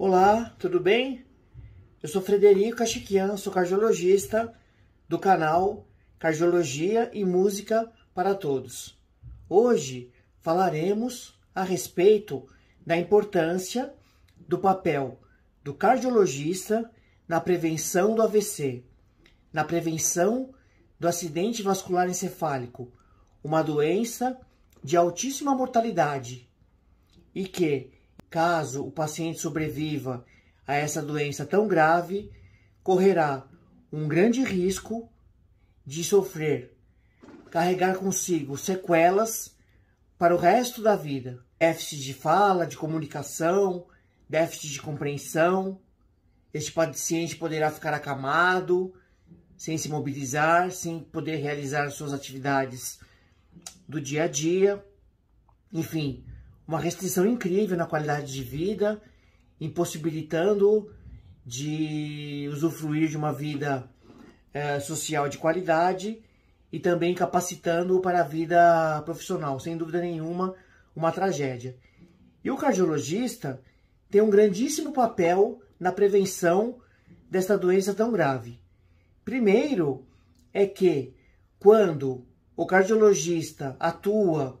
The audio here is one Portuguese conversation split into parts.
Olá, tudo bem? Eu sou Frederico Cachiquian, sou cardiologista do canal Cardiologia e Música para Todos. Hoje falaremos a respeito da importância do papel do cardiologista na prevenção do AVC, na prevenção do acidente vascular encefálico, uma doença de altíssima mortalidade e que Caso o paciente sobreviva a essa doença tão grave, correrá um grande risco de sofrer, carregar consigo sequelas para o resto da vida. Déficit de fala, de comunicação, déficit de compreensão. Este paciente poderá ficar acamado, sem se mobilizar, sem poder realizar suas atividades do dia a dia. Enfim, uma restrição incrível na qualidade de vida, impossibilitando de usufruir de uma vida é, social de qualidade e também capacitando para a vida profissional, sem dúvida nenhuma, uma tragédia. E o cardiologista tem um grandíssimo papel na prevenção desta doença tão grave. Primeiro é que quando o cardiologista atua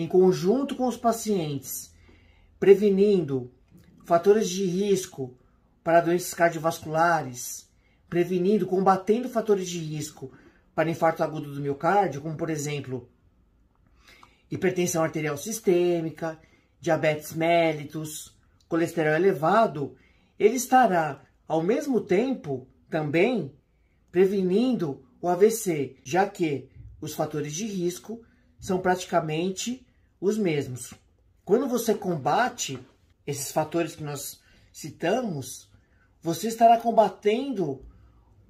em conjunto com os pacientes, prevenindo fatores de risco para doenças cardiovasculares, prevenindo, combatendo fatores de risco para infarto agudo do miocárdio, como por exemplo hipertensão arterial sistêmica, diabetes mellitus, colesterol elevado, ele estará ao mesmo tempo também prevenindo o AVC, já que os fatores de risco são praticamente os mesmos. Quando você combate esses fatores que nós citamos, você estará combatendo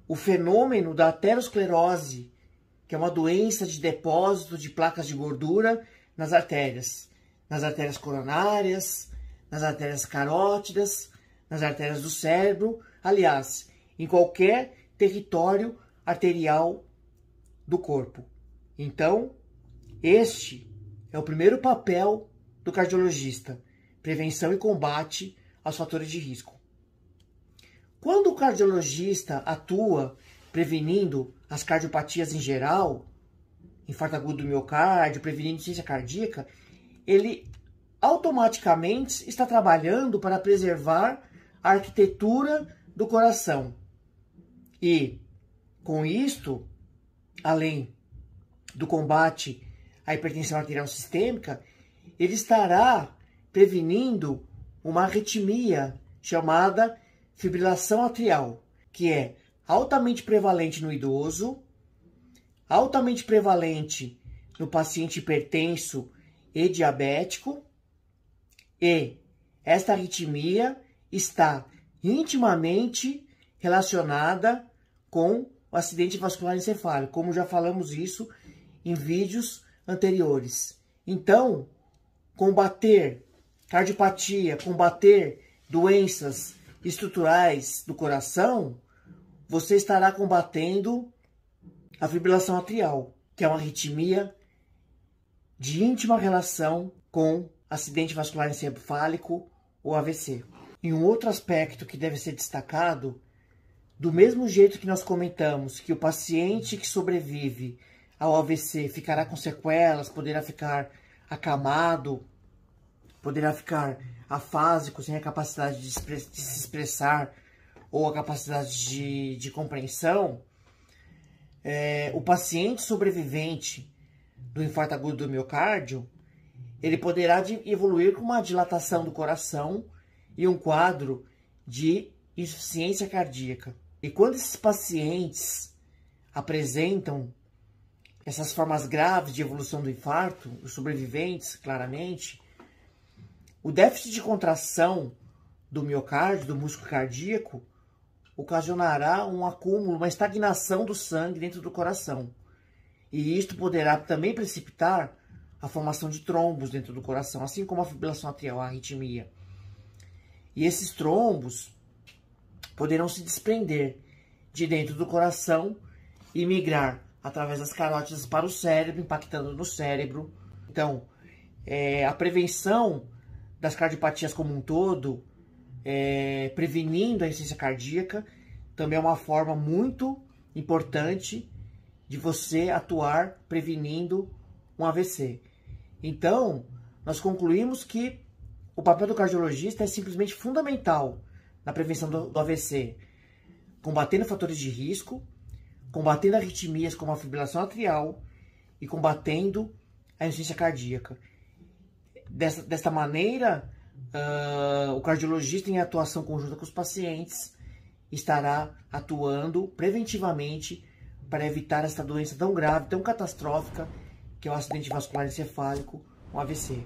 o fenômeno da aterosclerose, que é uma doença de depósito de placas de gordura nas artérias, nas artérias coronárias, nas artérias carótidas, nas artérias do cérebro, aliás, em qualquer território arterial do corpo. Então, este é o primeiro papel do cardiologista: prevenção e combate aos fatores de risco. Quando o cardiologista atua prevenindo as cardiopatias em geral, infarto agudo do miocárdio, prevenindo insuficiência cardíaca, ele automaticamente está trabalhando para preservar a arquitetura do coração. E com isto, além do combate a hipertensão arterial sistêmica, ele estará prevenindo uma arritmia chamada fibrilação atrial, que é altamente prevalente no idoso, altamente prevalente no paciente hipertenso e diabético, e esta arritmia está intimamente relacionada com o acidente vascular encefálico, como já falamos isso em vídeos anteriores. Então, combater cardiopatia, combater doenças estruturais do coração, você estará combatendo a fibrilação atrial, que é uma arritmia de íntima relação com acidente vascular encefálico ou AVC. E um outro aspecto que deve ser destacado, do mesmo jeito que nós comentamos que o paciente que sobrevive ao AVC, ficará com sequelas, poderá ficar acamado, poderá ficar afásico, sem a capacidade de, de se expressar ou a capacidade de, de compreensão, é, o paciente sobrevivente do infarto agudo do miocárdio, ele poderá evoluir com uma dilatação do coração e um quadro de insuficiência cardíaca. E quando esses pacientes apresentam essas formas graves de evolução do infarto, os sobreviventes, claramente, o déficit de contração do miocárdio, do músculo cardíaco, ocasionará um acúmulo, uma estagnação do sangue dentro do coração. E isto poderá também precipitar a formação de trombos dentro do coração, assim como a fibrilação atrial, a arritmia. E esses trombos poderão se desprender de dentro do coração e migrar através das carótidas para o cérebro, impactando no cérebro. Então, é, a prevenção das cardiopatias como um todo, é, prevenindo a insuficiência cardíaca, também é uma forma muito importante de você atuar prevenindo um AVC. Então, nós concluímos que o papel do cardiologista é simplesmente fundamental na prevenção do, do AVC, combatendo fatores de risco combatendo arritmias como a fibrilação atrial e combatendo a insuficiência cardíaca. Dessa, desta maneira, uh, o cardiologista, em atuação conjunta com os pacientes, estará atuando preventivamente para evitar esta doença tão grave, tão catastrófica, que é o acidente vascular encefálico, um AVC.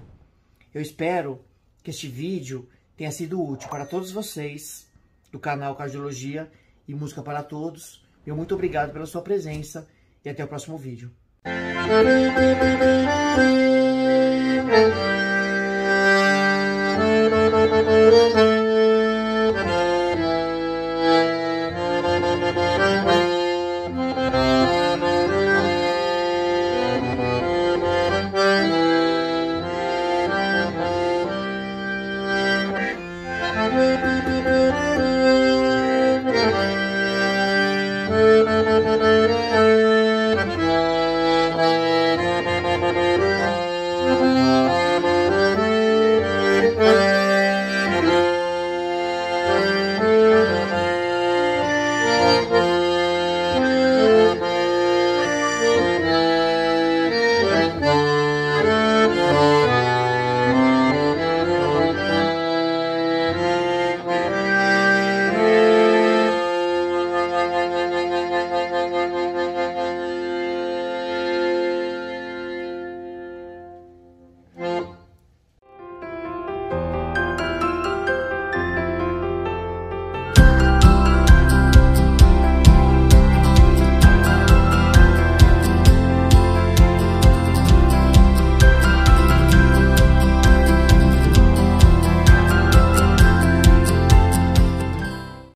Eu espero que este vídeo tenha sido útil para todos vocês do canal Cardiologia e Música para Todos. Meu muito obrigado pela sua presença e até o próximo vídeo.